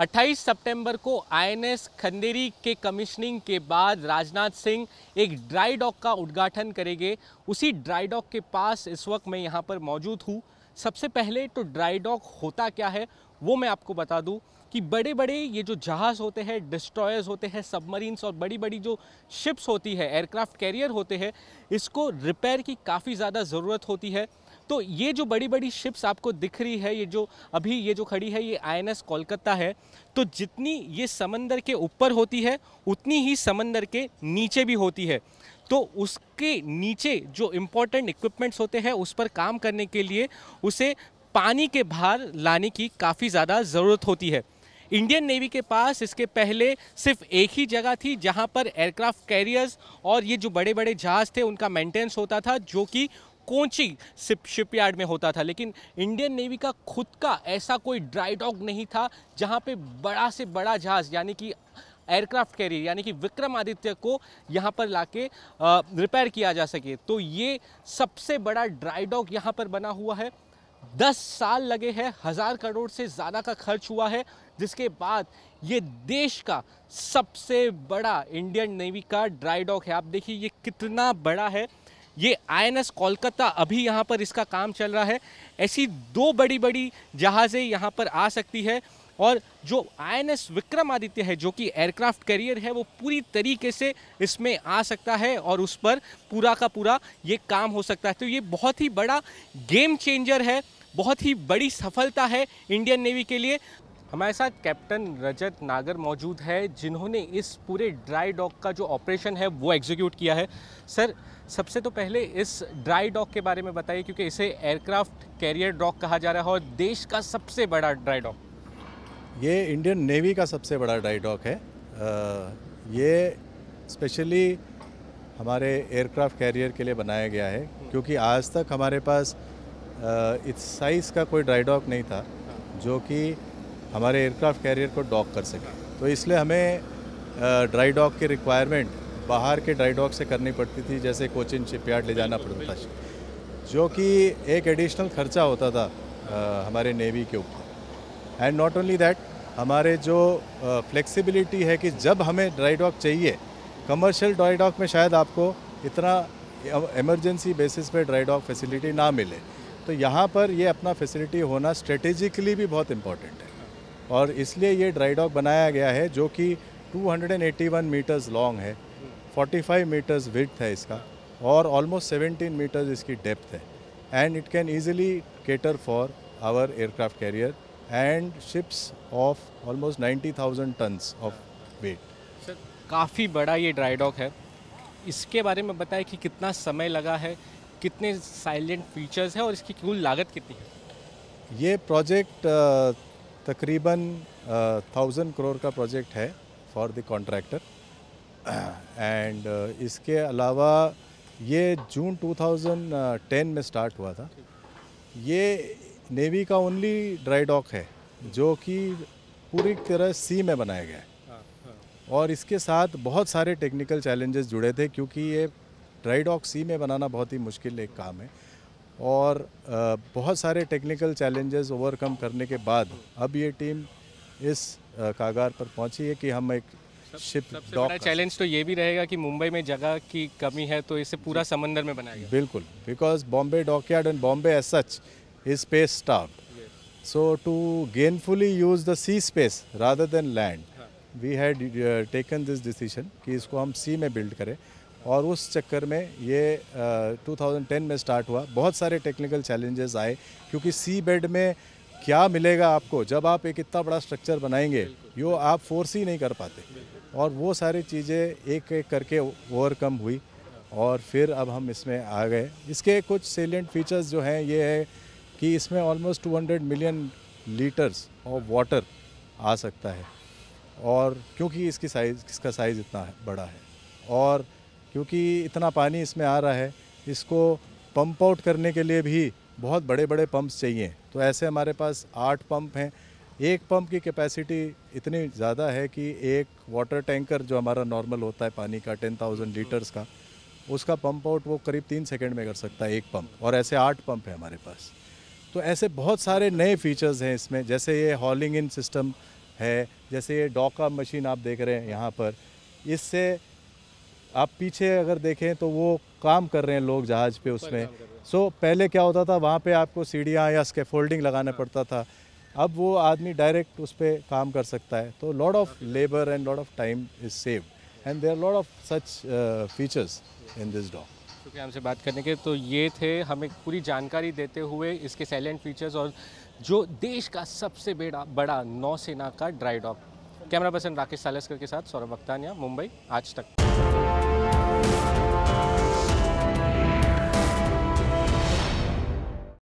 28 सितंबर को आईएनएस खंदेरी के कमिश्निंग के बाद राजनाथ सिंह एक ड्राई डॉक का उद्घाटन करेंगे उसी ड्राई डॉक के पास इस वक्त मैं यहाँ पर मौजूद हूँ सबसे पहले तो ड्राई डॉक होता क्या है वो मैं आपको बता दूँ कि बड़े बड़े ये जो जहाज़ होते हैं डिस्ट्रॉयर्स होते हैं सबमरीन्स और बड़ी बड़ी जो शिप्स होती है एयरक्राफ्ट कैरियर होते हैं इसको रिपेयर की काफ़ी ज़्यादा ज़रूरत होती है तो ये जो बड़ी बड़ी शिप्स आपको दिख रही है ये जो अभी ये जो खड़ी है ये आई कोलकाता है तो जितनी ये समंदर के ऊपर होती है उतनी ही समंदर के नीचे भी होती है तो उसके नीचे जो इम्पोर्टेंट इक्विपमेंट्स होते हैं उस पर काम करने के लिए उसे पानी के बाहर लाने की काफ़ी ज़्यादा ज़रूरत होती है इंडियन नेवी के पास इसके पहले सिर्फ एक ही जगह थी जहां पर एयरक्राफ्ट कैरियर्स और ये जो बड़े बड़े जहाज़ थे उनका मेंटेनेंस होता था जो कि कोची शिपयार्ड में होता था लेकिन इंडियन नेवी का खुद का ऐसा कोई ड्राई डॉक नहीं था जहाँ पे बड़ा से बड़ा जहाज़ यानी कि एयरक्राफ्ट कैरियर यानी कि विक्रमादित्य को यहाँ पर लाके रिपेयर किया जा सके तो ये सबसे बड़ा ड्राई डॉक यहाँ पर बना हुआ है दस साल लगे हैं हज़ार करोड़ से ज़्यादा का खर्च हुआ है जिसके बाद ये देश का सबसे बड़ा इंडियन नेवी का ड्राई डॉक है आप देखिए ये कितना बड़ा है ये आईएनएस कोलकाता अभी यहाँ पर इसका काम चल रहा है ऐसी दो बड़ी बड़ी जहाज़ें यहाँ पर आ सकती है और जो आईएनएस विक्रमादित्य है जो कि एयरक्राफ्ट कैरियर है वो पूरी तरीके से इसमें आ सकता है और उस पर पूरा का पूरा ये काम हो सकता है तो ये बहुत ही बड़ा गेम चेंजर है बहुत ही बड़ी सफलता है इंडियन नेवी के लिए हमारे साथ कैप्टन रजत नागर मौजूद है जिन्होंने इस पूरे ड्राई डॉक का जो ऑपरेशन है वो एग्जीक्यूट किया है सर सबसे तो पहले इस ड्राई डॉक के बारे में बताइए क्योंकि इसे एयरक्राफ्ट कैरियर डॉक कहा जा रहा है और देश का सबसे बड़ा ड्राई डॉक ये इंडियन नेवी का सबसे बड़ा ड्राई डॉक है आ, ये स्पेशली हमारे एयरक्राफ्ट कैरियर के लिए बनाया गया है क्योंकि आज तक हमारे पास इस साइज़ का कोई ड्राई डॉक नहीं था जो कि हमारे एयरक्राफ्ट कैरियर को डॉक कर सकें तो इसलिए हमें ड्राई डॉक की रिक्वायरमेंट बाहर के ड्राई डॉक से करनी पड़ती थी जैसे कोचिन शिपयार्ड ले जाना पड़ता था जो कि एक एडिशनल खर्चा होता था आ, हमारे नेवी के ऊपर एंड नॉट ओनली दैट हमारे जो फ्लेक्सिबिलिटी है कि जब हमें ड्राई डॉक चाहिए कमर्शियल ड्राई डॉक में शायद आपको इतना इमरजेंसी बेसिस पे ड्राई डॉक फैसिलिटी ना मिले तो यहाँ पर ये अपना फैसिलिटी होना स्ट्रेटेजिकली भी बहुत इम्पॉर्टेंट है और इसलिए ये ड्राई डॉक बनाया गया है जो कि 281 मीटर्स लॉन्ग है 45 मीटर्स विथ है इसका और ऑलमोस्ट 17 मीटर्स इसकी डेप्थ है and it can easily cater for our aircraft carrier and ships of almost ninety thousand tons of weight sir काफ़ी बड़ा ये ड्राई डॉक है इसके बारे में बताएं कि कितना समय लगा है कितने साइलेंट फीचर्स है और इसकी कुल लागत कितनी है ये प्रोजेक्ट तकरीबन थाउजेंड करोड़ का प्रोजेक्ट है फॉर द कॉन्ट्रैक्टर एंड इसके अलावा ये जून 2010 में स्टार्ट हुआ था ये नेवी का ओनली ड्राई डॉक है जो कि पूरी तरह सी में बनाया गया है हाँ, हाँ। और इसके साथ बहुत सारे टेक्निकल चैलेंजेस जुड़े थे क्योंकि ये ड्राई डॉक सी में बनाना बहुत ही मुश्किल एक काम है और बहुत सारे टेक्निकल चैलेंजेस ओवरकम करने के बाद अब ये टीम इस कागार पर पहुंची है कि हम एक शिप डॉक चैलेंज तो ये भी रहेगा कि मुंबई में जगह की कमी है तो इसे पूरा समंदर में बनाएगा बिल्कुल because Bombay dockyard and Bombay as such is space starved so to gainfully use the sea space rather than land we had taken this decision कि इसको हम सी में बिल्ड करें और उस चक्कर में ये आ, 2010 में स्टार्ट हुआ बहुत सारे टेक्निकल चैलेंजेस आए क्योंकि सी बेड में क्या मिलेगा आपको जब आप एक इतना बड़ा स्ट्रक्चर बनाएंगे यो आप फोर्स ही नहीं कर पाते और वो सारी चीज़ें एक एक करके ओवरकम हुई और फिर अब हम इसमें आ गए इसके कुछ सेलेंट फीचर्स जो हैं ये है कि इसमें almost 200 million litres of water आ सकता है और क्योंकि इसकी साइज़ इसका साइज़ इतना बड़ा है और क्योंकि इतना पानी इसमें आ रहा है इसको पंप आउट करने के लिए भी बहुत बड़े बड़े पंप्स चाहिए तो ऐसे हमारे पास आठ पंप हैं एक पंप की कैपेसिटी इतनी ज़्यादा है कि एक वाटर टैंकर जो हमारा नॉर्मल होता है पानी का टेन थाउजेंड लीटर्स का उसका पंप आउट वो करीब तीन सेकेंड में कर सकता है एक पंप और ऐसे आठ पंप है हमारे पास तो ऐसे बहुत सारे नए फीचर्स हैं इसमें जैसे ये हॉलिंग इन सिस्टम है जैसे ये डॉका मशीन आप देख रहे हैं यहाँ पर इससे आप पीछे अगर देखें तो वो काम कर रहे हैं लोग जहाज़ पे उसमें सो so, पहले क्या होता था वहाँ पे आपको सीढ़ियाँ या स्केफोल्डिंग लगाना हाँ। पड़ता था अब वो आदमी डायरेक्ट उस पर काम कर सकता है तो lot of labour and lot of time is save and there lot of such features in this dock शुक्रिया हमसे बात करने के तो ये थे हमें पूरी जानकारी देते हुए इसके साइलेंट फीचर्स और जो देश का सबसे बेड़ा बड़ा नौसेना का dry dock camera person Rakesh Salaskar के साथ सौरभ अख्तानिया मुंबई आज तक